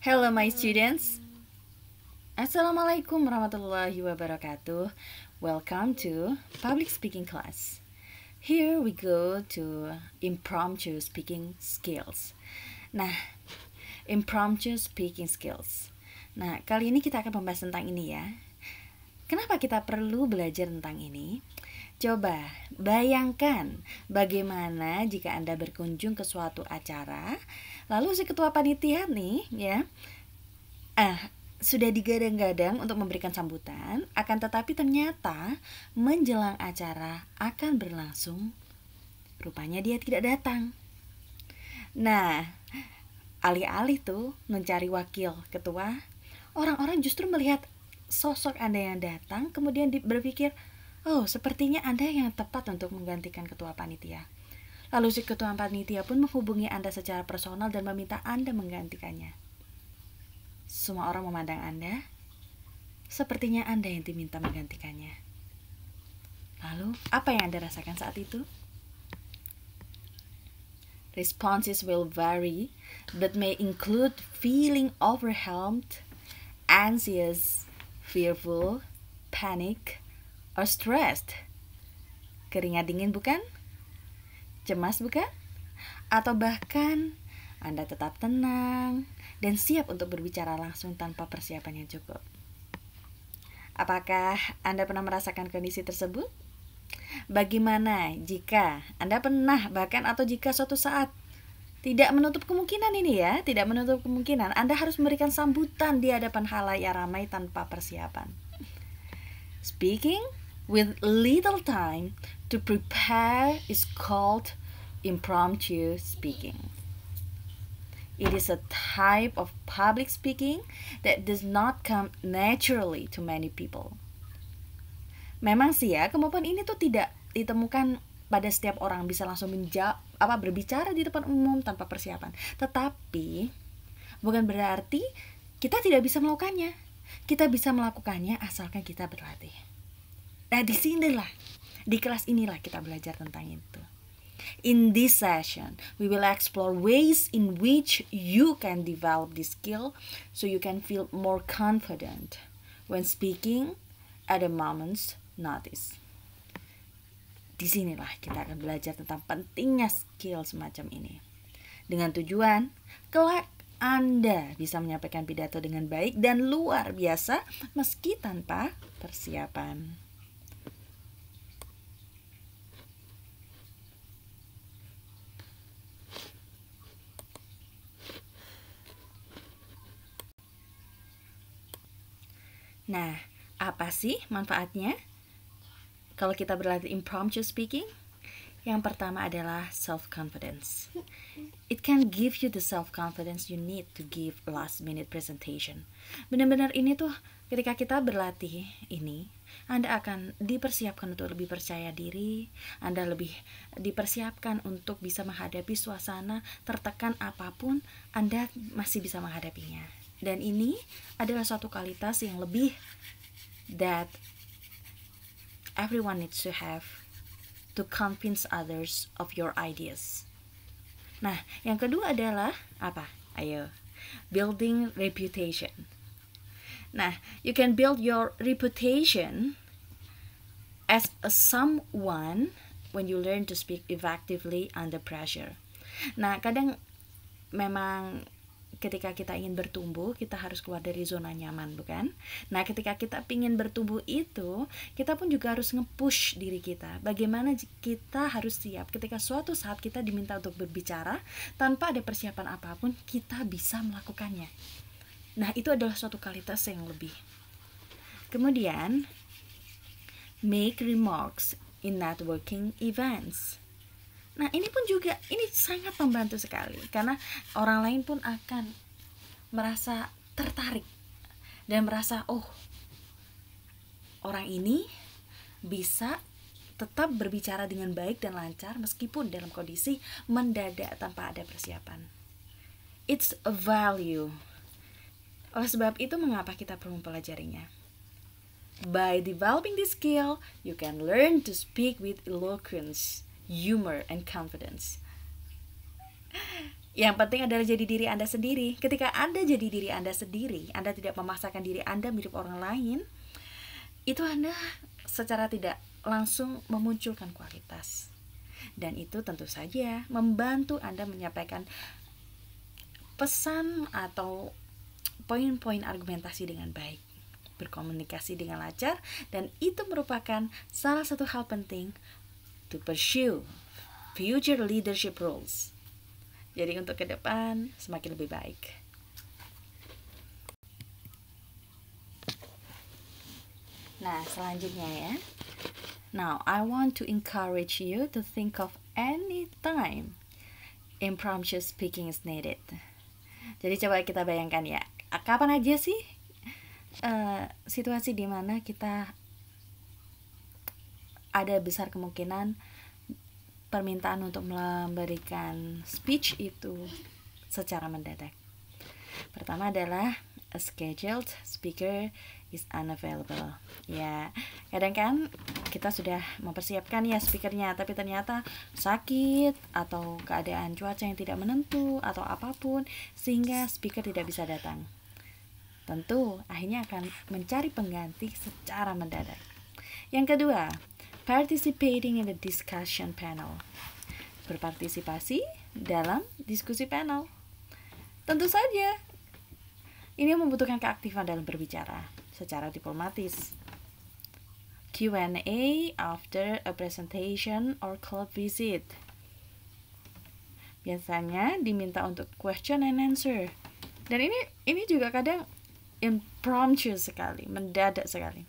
Hello my students. Assalamualaikum warahmatullahi wabarakatuh. Welcome to public speaking class. Here we go to impromptu speaking skills. Nah, impromptu speaking skills. Nah, kali ini kita akan membahas tentang ini ya. Kenapa kita perlu belajar tentang ini? Coba bayangkan bagaimana jika Anda berkunjung ke suatu acara, lalu si ketua panitia nih ya ah sudah digadang-gadang untuk memberikan sambutan, akan tetapi ternyata menjelang acara akan berlangsung rupanya dia tidak datang. Nah, alih-alih tuh mencari wakil ketua, orang-orang justru melihat sosok Anda yang datang kemudian berpikir, Oh, sepertinya Anda yang tepat untuk menggantikan ketua panitia. Lalu si ketua panitia pun menghubungi Anda secara personal dan meminta Anda menggantikannya. Semua orang memandang Anda. Sepertinya Anda yang diminta menggantikannya. Lalu, apa yang Anda rasakan saat itu? Responses will vary but may include feeling overwhelmed, anxious, fearful, panic, or stressed? Keringat dingin bukan? Cemas bukan? Atau bahkan Anda tetap tenang dan siap untuk berbicara langsung tanpa persiapan yang cukup. Apakah Anda pernah merasakan kondisi tersebut? Bagaimana jika Anda pernah bahkan atau jika suatu saat tidak menutup kemungkinan ini ya, tidak menutup kemungkinan Anda harus memberikan sambutan di hadapan halayak ramai tanpa persiapan. Speaking with little time to prepare is called impromptu speaking. It is a type of public speaking that does not come naturally to many people. Memang sih ya, kemampuan ini tuh tidak ditemukan pada setiap orang bisa langsung menjawab apa berbicara di depan umum tanpa persiapan. Tetapi bukan berarti kita tidak bisa melakukannya. Kita bisa melakukannya asalkan kita berlatih. Nah, di lah di kelas inilah kita belajar tentang itu. In this session, we will explore ways in which you can develop this skill so you can feel more confident when speaking at a moment's notice. di Disinilah kita akan belajar tentang pentingnya skill semacam ini. Dengan tujuan, kelak Anda bisa menyampaikan pidato dengan baik dan luar biasa meski tanpa persiapan. Nah, apa sih manfaatnya? Kalau kita berlatih impromptu speaking, yang pertama adalah self confidence. It can give you the self confidence you need to give last minute presentation. Benar-benar ini tuh ketika kita berlatih ini, Anda akan dipersiapkan untuk lebih percaya diri, Anda lebih dipersiapkan untuk bisa menghadapi suasana tertekan apapun, Anda masih bisa menghadapinya. Dan ini adalah suatu kualitas yang lebih that everyone needs to have to convince others of your ideas. Nah, yang kedua adalah apa? Ayo, building reputation. Nah, you can build your reputation as a someone when you learn to speak effectively under pressure. Nah, kadang memang ketika kita ingin bertumbuh, kita harus keluar dari zona nyaman, bukan? Nah, ketika kita ingin bertumbuh itu, kita pun juga harus ngepush diri kita. Bagaimana kita harus siap ketika suatu saat kita diminta untuk berbicara, tanpa ada persiapan apapun, kita bisa melakukannya. Nah, itu adalah suatu kualitas yang lebih. Kemudian, make remarks in networking events. Nah, ini pun juga ini sangat membantu sekali karena orang lain pun akan merasa tertarik dan merasa oh orang ini bisa tetap berbicara dengan baik dan lancar meskipun dalam kondisi mendadak tanpa ada persiapan. It's a value. Oleh sebab itu mengapa kita perlu mempelajarinya? By developing this skill, you can learn to speak with eloquence humor, and confidence. Yang penting adalah jadi diri Anda sendiri. Ketika Anda jadi diri Anda sendiri, Anda tidak memaksakan diri Anda mirip orang lain, itu Anda secara tidak langsung memunculkan kualitas. Dan itu tentu saja membantu Anda menyampaikan pesan atau poin-poin argumentasi dengan baik, berkomunikasi dengan lancar, dan itu merupakan salah satu hal penting to pursue future leadership roles. Jadi untuk ke depan semakin lebih baik. Nah, selanjutnya ya. Now, I want to encourage you to think of any time impromptu speaking is needed. Jadi coba kita bayangkan ya, kapan aja sih uh, situasi mana kita ada besar kemungkinan permintaan untuk memberikan speech itu secara mendadak. Pertama adalah a scheduled speaker is unavailable. Ya, kadang kan kita sudah mempersiapkan ya speakernya, tapi ternyata sakit atau keadaan cuaca yang tidak menentu atau apapun sehingga speaker tidak bisa datang. Tentu akhirnya akan mencari pengganti secara mendadak. Yang kedua, participating in the discussion panel. Berpartisipasi dalam diskusi panel. Tentu saja, ini membutuhkan keaktifan dalam berbicara secara diplomatis. Q&A after a presentation or club visit. Biasanya diminta untuk question and answer. Dan ini ini juga kadang impromptu sekali, mendadak sekali.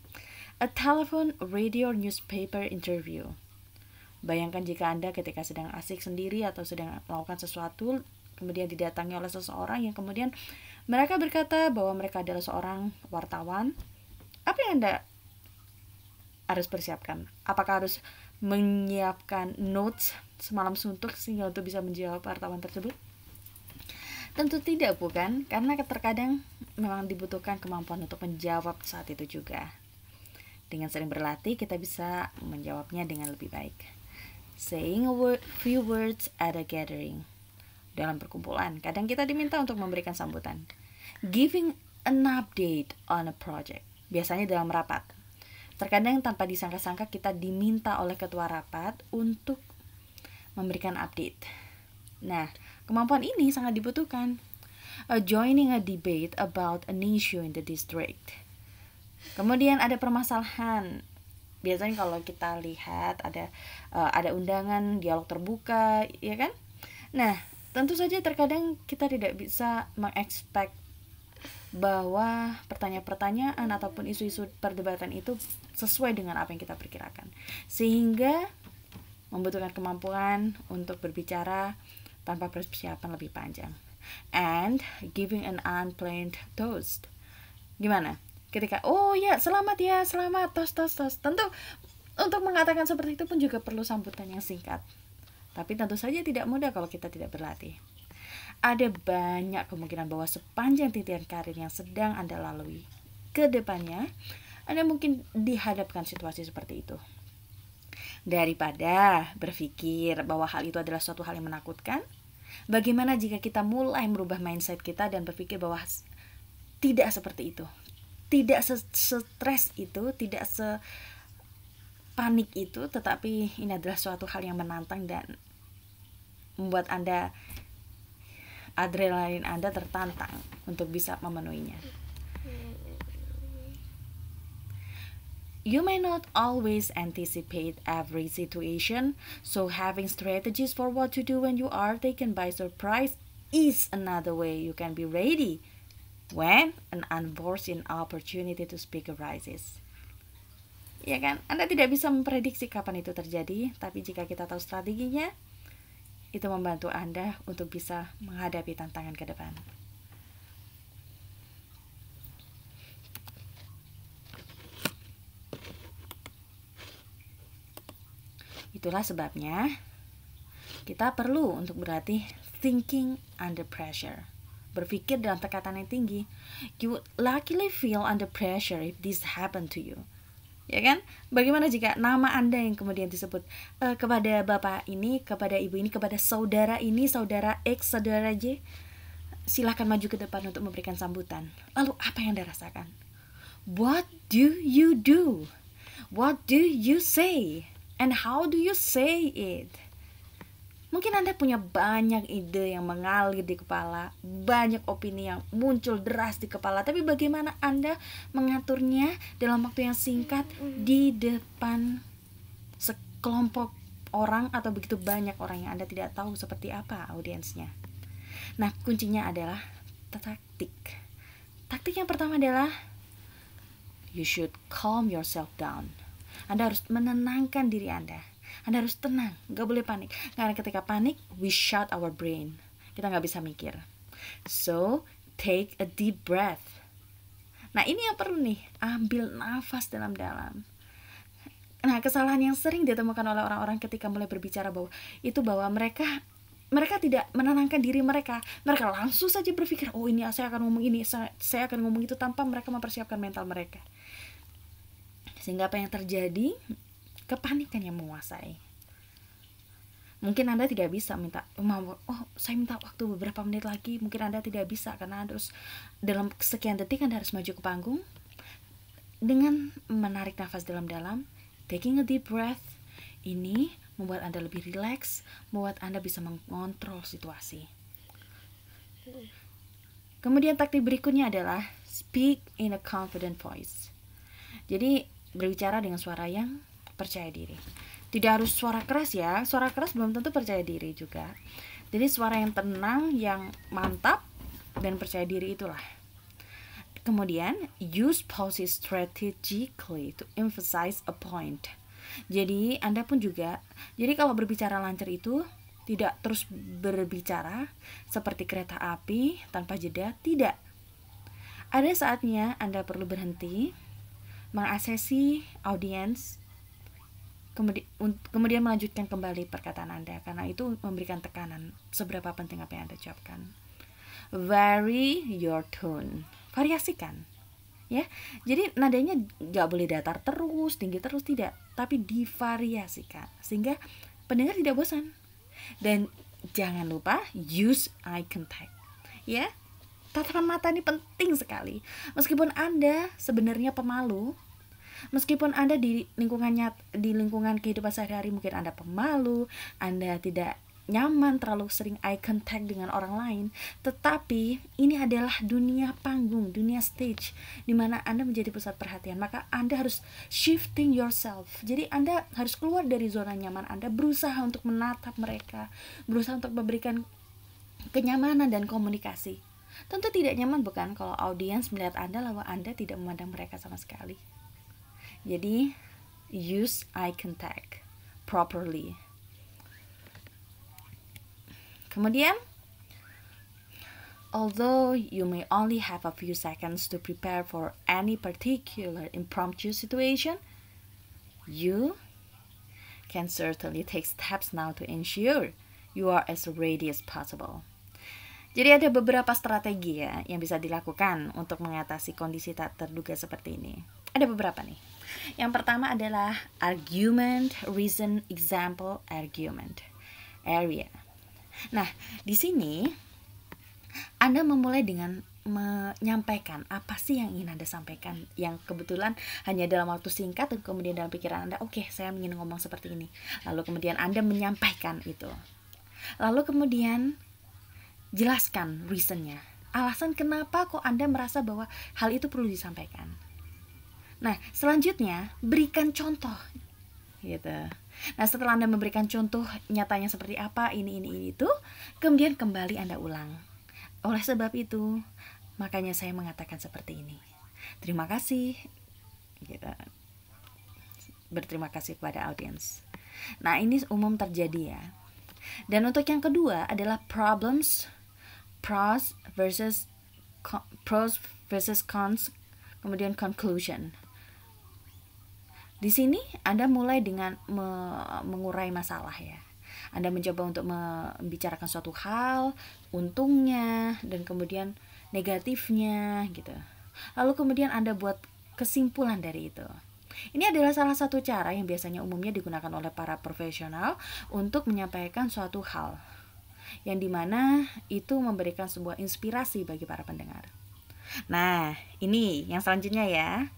A telephone, radio, newspaper interview. Bayangkan jika Anda ketika sedang asik sendiri atau sedang melakukan sesuatu, kemudian didatangi oleh seseorang yang kemudian mereka berkata bahwa mereka adalah seorang wartawan. Apa yang Anda harus persiapkan? Apakah harus menyiapkan notes semalam suntuk sehingga untuk bisa menjawab wartawan tersebut? Tentu tidak, bukan? Karena terkadang memang dibutuhkan kemampuan untuk menjawab saat itu juga. Dengan sering berlatih, kita bisa menjawabnya dengan lebih baik. Saying a word, few words at a gathering. Dalam perkumpulan, kadang kita diminta untuk memberikan sambutan. Giving an update on a project. Biasanya dalam rapat. Terkadang tanpa disangka-sangka kita diminta oleh ketua rapat untuk memberikan update. Nah, kemampuan ini sangat dibutuhkan. A joining a debate about an issue in the district Kemudian ada permasalahan. Biasanya kalau kita lihat ada uh, ada undangan dialog terbuka, ya kan? Nah, tentu saja terkadang kita tidak bisa mengekspek bahwa pertanyaan-pertanyaan ataupun isu-isu perdebatan itu sesuai dengan apa yang kita perkirakan. Sehingga membutuhkan kemampuan untuk berbicara tanpa persiapan lebih panjang. And giving an unplanned toast. Gimana? ketika oh ya selamat ya selamat tos tos tos tentu untuk mengatakan seperti itu pun juga perlu sambutan yang singkat tapi tentu saja tidak mudah kalau kita tidak berlatih ada banyak kemungkinan bahwa sepanjang titian karir yang sedang Anda lalui ke depannya, Anda mungkin dihadapkan situasi seperti itu. Daripada berpikir bahwa hal itu adalah suatu hal yang menakutkan, bagaimana jika kita mulai merubah mindset kita dan berpikir bahwa tidak seperti itu? tidak stres itu, tidak se panik itu, tetapi ini adalah suatu hal yang menantang dan membuat Anda adrenalin Anda tertantang untuk bisa memenuhinya. You may not always anticipate every situation, so having strategies for what to do when you are taken by surprise is another way you can be ready when an unforeseen opportunity to speak arises. Ya kan? Anda tidak bisa memprediksi kapan itu terjadi, tapi jika kita tahu strateginya, itu membantu Anda untuk bisa menghadapi tantangan ke depan. Itulah sebabnya kita perlu untuk berlatih thinking under pressure berpikir dalam tekanan yang tinggi, you would luckily feel under pressure if this happened to you. Ya kan? Bagaimana jika nama Anda yang kemudian disebut e, kepada bapak ini, kepada ibu ini, kepada saudara ini, saudara X, saudara J, Silahkan maju ke depan untuk memberikan sambutan. Lalu apa yang Anda rasakan? What do you do? What do you say? And how do you say it? Mungkin Anda punya banyak ide yang mengalir di kepala, banyak opini yang muncul deras di kepala, tapi bagaimana Anda mengaturnya dalam waktu yang singkat di depan sekelompok orang atau begitu banyak orang yang Anda tidak tahu seperti apa audiensnya. Nah, kuncinya adalah taktik. Taktik yang pertama adalah you should calm yourself down. Anda harus menenangkan diri Anda anda harus tenang, nggak boleh panik. Karena ketika panik, we shut our brain. Kita nggak bisa mikir. So, take a deep breath. Nah, ini yang perlu nih, ambil nafas dalam-dalam. Nah, kesalahan yang sering ditemukan oleh orang-orang ketika mulai berbicara bahwa itu bahwa mereka mereka tidak menenangkan diri mereka. Mereka langsung saja berpikir, "Oh, ini saya akan ngomong ini, saya, saya akan ngomong itu" tanpa mereka mempersiapkan mental mereka. Sehingga apa yang terjadi? kepanikan yang menguasai. Mungkin Anda tidak bisa minta, oh saya minta waktu beberapa menit lagi, mungkin Anda tidak bisa karena harus dalam sekian detik Anda harus maju ke panggung dengan menarik nafas dalam-dalam, taking a deep breath, ini membuat Anda lebih relax, membuat Anda bisa mengontrol situasi. Kemudian taktik berikutnya adalah speak in a confident voice. Jadi berbicara dengan suara yang percaya diri. Tidak harus suara keras ya, suara keras belum tentu percaya diri juga. Jadi suara yang tenang, yang mantap dan percaya diri itulah. Kemudian use pauses strategically to emphasize a point. Jadi Anda pun juga, jadi kalau berbicara lancar itu tidak terus berbicara seperti kereta api tanpa jeda, tidak. Ada saatnya Anda perlu berhenti, mengasesi audiens kemudian, melanjutkan kembali perkataan Anda karena itu memberikan tekanan seberapa penting apa yang Anda ucapkan. Vary your tone. Variasikan. Ya. Jadi nadanya nggak boleh datar terus, tinggi terus tidak, tapi divariasikan sehingga pendengar tidak bosan. Dan jangan lupa use eye contact. Ya. Tatapan mata ini penting sekali. Meskipun Anda sebenarnya pemalu, Meskipun Anda di lingkungan nyat, di lingkungan kehidupan sehari-hari mungkin Anda pemalu, Anda tidak nyaman terlalu sering eye contact dengan orang lain, tetapi ini adalah dunia panggung, dunia stage di mana Anda menjadi pusat perhatian. Maka Anda harus shifting yourself. Jadi Anda harus keluar dari zona nyaman Anda, berusaha untuk menatap mereka, berusaha untuk memberikan kenyamanan dan komunikasi. Tentu tidak nyaman bukan kalau audiens melihat Anda lalu Anda tidak memandang mereka sama sekali. Jadi use eye contact properly. Kemudian Although you may only have a few seconds to prepare for any particular impromptu situation, you can certainly take steps now to ensure you are as ready as possible. Jadi ada beberapa strategi ya yang bisa dilakukan untuk mengatasi kondisi tak terduga seperti ini. Ada beberapa nih. Yang pertama adalah argument, reason, example, argument, area. Nah, di sini Anda memulai dengan menyampaikan apa sih yang ingin Anda sampaikan yang kebetulan hanya dalam waktu singkat dan kemudian dalam pikiran Anda, oke, okay, saya ingin ngomong seperti ini. Lalu kemudian Anda menyampaikan itu. Lalu kemudian jelaskan reasonnya alasan kenapa kok Anda merasa bahwa hal itu perlu disampaikan. Nah, selanjutnya berikan contoh. Gitu. Nah, setelah Anda memberikan contoh nyatanya seperti apa, ini ini ini itu, kemudian kembali Anda ulang. Oleh sebab itu, makanya saya mengatakan seperti ini. Terima kasih. Gitu. Berterima kasih kepada audiens. Nah, ini umum terjadi ya. Dan untuk yang kedua adalah problems, pros versus pros versus cons, kemudian conclusion. Di sini Anda mulai dengan me mengurai masalah ya. Anda mencoba untuk membicarakan suatu hal, untungnya dan kemudian negatifnya gitu. Lalu kemudian Anda buat kesimpulan dari itu. Ini adalah salah satu cara yang biasanya umumnya digunakan oleh para profesional untuk menyampaikan suatu hal yang dimana itu memberikan sebuah inspirasi bagi para pendengar. Nah, ini yang selanjutnya ya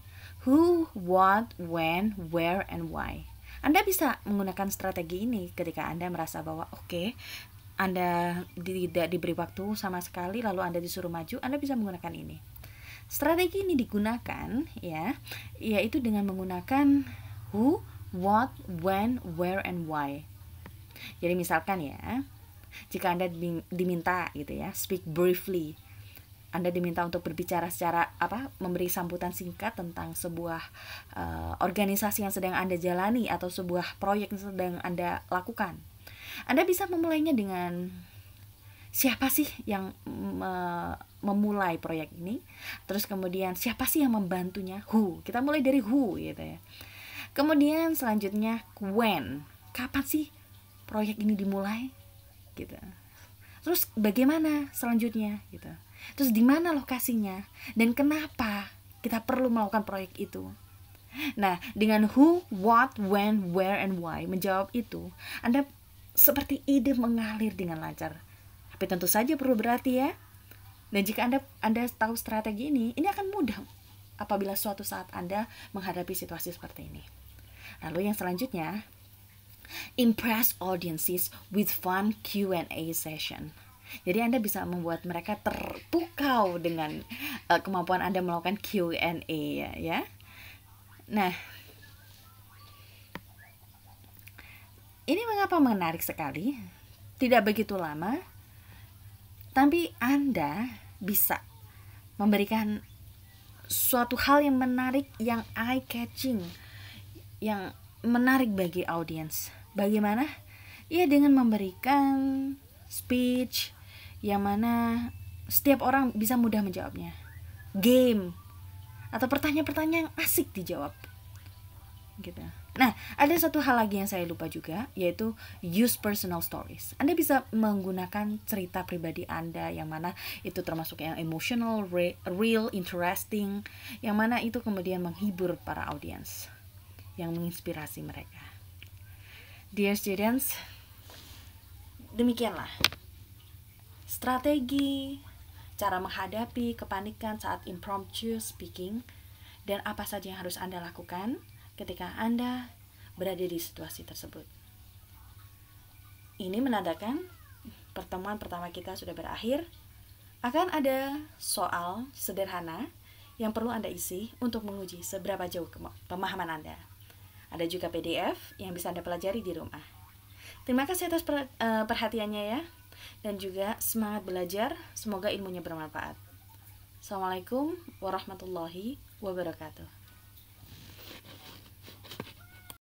who, what, when, where, and why. Anda bisa menggunakan strategi ini ketika Anda merasa bahwa oke, okay, Anda tidak diberi waktu sama sekali lalu Anda disuruh maju, Anda bisa menggunakan ini. Strategi ini digunakan ya, yaitu dengan menggunakan who, what, when, where and why. Jadi misalkan ya, jika Anda diminta gitu ya, speak briefly anda diminta untuk berbicara secara apa memberi sambutan singkat tentang sebuah uh, organisasi yang sedang Anda jalani atau sebuah proyek yang sedang Anda lakukan. Anda bisa memulainya dengan siapa sih yang me memulai proyek ini? Terus kemudian siapa sih yang membantunya? Who. Kita mulai dari who gitu ya. Kemudian selanjutnya when. Kapan sih proyek ini dimulai? Gitu. Terus bagaimana selanjutnya gitu. Terus di mana lokasinya dan kenapa kita perlu melakukan proyek itu? Nah, dengan who, what, when, where, and why menjawab itu, Anda seperti ide mengalir dengan lancar. Tapi tentu saja perlu berarti ya. Dan jika Anda Anda tahu strategi ini, ini akan mudah apabila suatu saat Anda menghadapi situasi seperti ini. Lalu yang selanjutnya, impress audiences with fun Q&A session. Jadi Anda bisa membuat mereka terpukau dengan uh, kemampuan Anda melakukan Q&A ya, ya. Nah, ini mengapa menarik sekali? Tidak begitu lama, tapi Anda bisa memberikan suatu hal yang menarik, yang eye catching, yang menarik bagi audiens. Bagaimana? Ya dengan memberikan speech yang mana setiap orang bisa mudah menjawabnya game atau pertanyaan-pertanyaan yang asik dijawab gitu nah ada satu hal lagi yang saya lupa juga yaitu use personal stories anda bisa menggunakan cerita pribadi anda yang mana itu termasuk yang emotional real interesting yang mana itu kemudian menghibur para audiens yang menginspirasi mereka dear students demikianlah strategi cara menghadapi kepanikan saat impromptu speaking dan apa saja yang harus Anda lakukan ketika Anda berada di situasi tersebut. Ini menandakan pertemuan pertama kita sudah berakhir. Akan ada soal sederhana yang perlu Anda isi untuk menguji seberapa jauh pemahaman Anda. Ada juga PDF yang bisa Anda pelajari di rumah. Terima kasih atas per, uh, perhatiannya ya. Dan juga semangat belajar, semoga ilmunya bermanfaat. Assalamualaikum warahmatullahi wabarakatuh.